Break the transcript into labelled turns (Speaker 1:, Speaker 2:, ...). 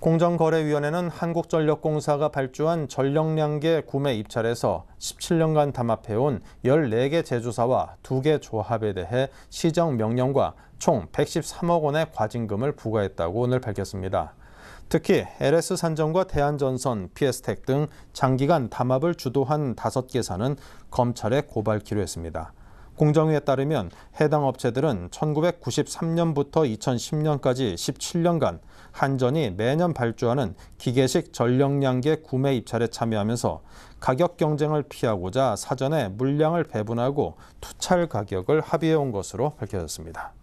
Speaker 1: 공정거래위원회는 한국전력공사가 발주한 전력량계 구매 입찰에서 17년간 담합해온 14개 제조사와 2개 조합에 대해 시정명령과 총 113억 원의 과징금을 부과했다고 오늘 밝혔습니다. 특히 LS산정과 대한전선, PS텍 등 장기간 담합을 주도한 5개사는 검찰에 고발키로 했습니다. 공정위에 따르면 해당 업체들은 1993년부터 2010년까지 17년간 한전이 매년 발주하는 기계식 전력량계 구매 입찰에 참여하면서 가격 경쟁을 피하고자 사전에 물량을 배분하고 투찰 가격을 합의해 온 것으로 밝혀졌습니다.